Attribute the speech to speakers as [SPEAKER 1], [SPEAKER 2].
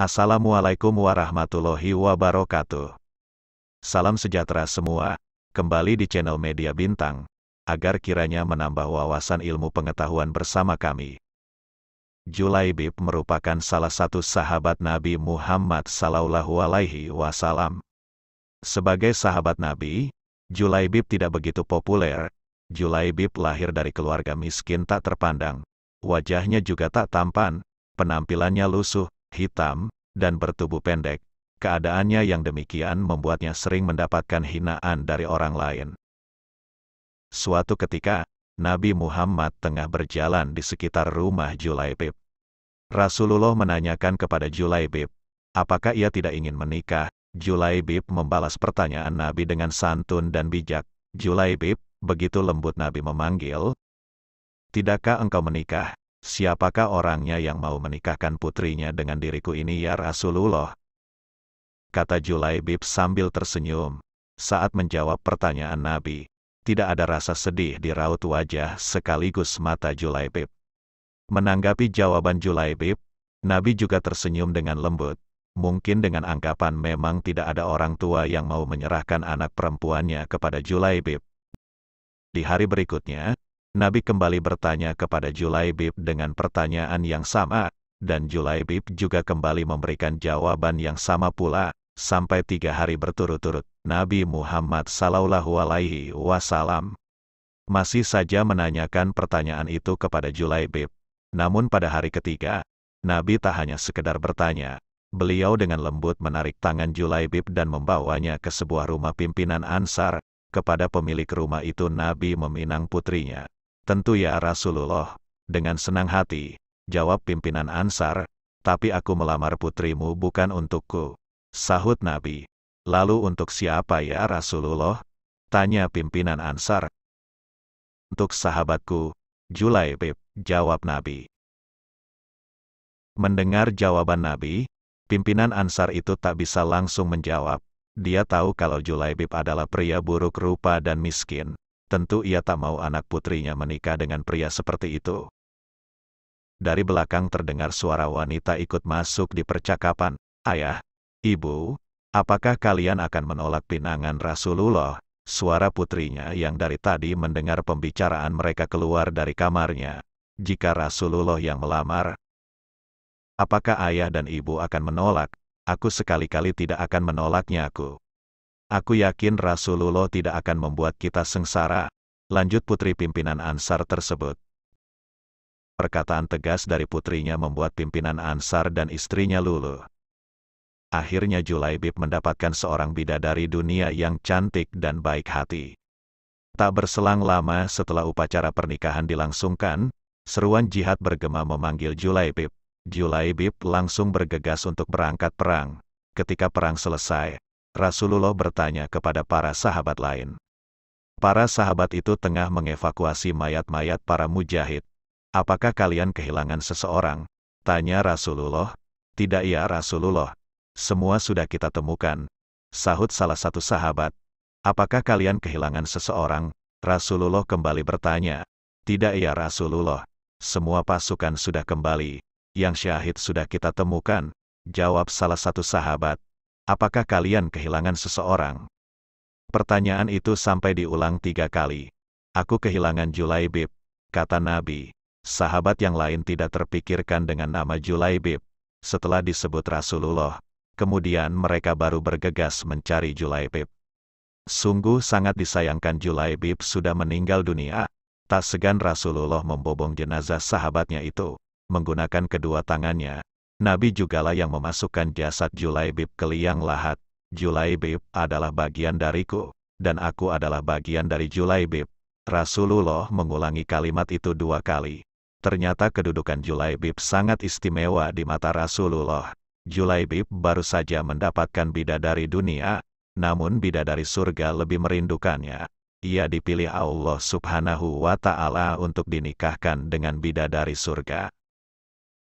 [SPEAKER 1] Assalamualaikum warahmatullahi wabarakatuh. Salam sejahtera semua, kembali di channel Media Bintang, agar kiranya menambah wawasan ilmu pengetahuan bersama kami. Julaibib merupakan salah satu sahabat Nabi Muhammad Sallallahu Alaihi Wasallam. Sebagai sahabat Nabi, Julaibib tidak begitu populer. Julaibib lahir dari keluarga miskin tak terpandang. Wajahnya juga tak tampan, penampilannya lusuh, hitam, dan bertubuh pendek. Keadaannya yang demikian membuatnya sering mendapatkan hinaan dari orang lain. Suatu ketika, Nabi Muhammad tengah berjalan di sekitar rumah Julaibib. Rasulullah menanyakan kepada Julaibib, apakah ia tidak ingin menikah? Julaibib membalas pertanyaan Nabi dengan santun dan bijak. Julaibib, begitu lembut Nabi memanggil, Tidakkah engkau menikah? siapakah orangnya yang mau menikahkan putrinya dengan diriku ini ya Rasulullah? Kata Julaibib sambil tersenyum. Saat menjawab pertanyaan Nabi, tidak ada rasa sedih di raut wajah sekaligus mata Julaibib. Menanggapi jawaban Julaibib, Nabi juga tersenyum dengan lembut. Mungkin dengan anggapan memang tidak ada orang tua yang mau menyerahkan anak perempuannya kepada Julaibib. Di hari berikutnya, Nabi kembali bertanya kepada Julaibib dengan pertanyaan yang sama, dan Julaibib juga kembali memberikan jawaban yang sama pula, sampai tiga hari berturut-turut. Nabi Muhammad Sallallahu Alaihi Wasallam masih saja menanyakan pertanyaan itu kepada Julaibib. Namun pada hari ketiga, Nabi tak hanya sekedar bertanya, beliau dengan lembut menarik tangan Julaibib dan membawanya ke sebuah rumah pimpinan Ansar, kepada pemilik rumah itu Nabi meminang putrinya. Tentu ya Rasulullah, dengan senang hati, jawab pimpinan Ansar, tapi aku melamar putrimu bukan untukku. Sahut Nabi. Lalu untuk siapa ya Rasulullah? Tanya pimpinan Ansar. Untuk sahabatku, Julaibib, jawab Nabi. Mendengar jawaban Nabi, pimpinan Ansar itu tak bisa langsung menjawab. Dia tahu kalau Julaibib adalah pria buruk rupa dan miskin, Tentu ia tak mau anak putrinya menikah dengan pria seperti itu. Dari belakang terdengar suara wanita ikut masuk di percakapan. Ayah, ibu, apakah kalian akan menolak pinangan Rasulullah? Suara putrinya yang dari tadi mendengar pembicaraan mereka keluar dari kamarnya. Jika Rasulullah yang melamar, apakah ayah dan ibu akan menolak? Aku sekali-kali tidak akan menolaknya aku. Aku yakin Rasulullah tidak akan membuat kita sengsara, lanjut putri pimpinan Ansar tersebut. Perkataan tegas dari putrinya membuat pimpinan Ansar dan istrinya Lulu. Akhirnya Julaibib mendapatkan seorang bidadari dunia yang cantik dan baik hati. Tak berselang lama setelah upacara pernikahan dilangsungkan, seruan jihad bergema memanggil Julaibib. Julaibib langsung bergegas untuk berangkat perang. Ketika perang selesai, Rasulullah bertanya kepada para sahabat lain. Para sahabat itu tengah mengevakuasi mayat-mayat para mujahid. Apakah kalian kehilangan seseorang? Tanya Rasulullah. Tidak ya Rasulullah. Semua sudah kita temukan. Sahut salah satu sahabat. Apakah kalian kehilangan seseorang? Rasulullah kembali bertanya. Tidak ya Rasulullah. Semua pasukan sudah kembali. Yang syahid sudah kita temukan. Jawab salah satu sahabat apakah kalian kehilangan seseorang? Pertanyaan itu sampai diulang tiga kali. Aku kehilangan Julaibib, kata Nabi. Sahabat yang lain tidak terpikirkan dengan nama Julaibib. Setelah disebut Rasulullah, kemudian mereka baru bergegas mencari Julaibib. Sungguh sangat disayangkan Julaibib sudah meninggal dunia. Tak segan Rasulullah membobong jenazah sahabatnya itu, menggunakan kedua tangannya, Nabi jugalah yang memasukkan jasad Julaibib ke liang lahat. Julaibib adalah bagian dariku, dan aku adalah bagian dari Julaibib. Rasulullah mengulangi kalimat itu dua kali. Ternyata kedudukan Julaibib sangat istimewa di mata Rasulullah. Julaibib baru saja mendapatkan bidadari dunia, namun bidadari surga lebih merindukannya. Ia dipilih Allah subhanahu wa ta'ala untuk dinikahkan dengan bidadari surga.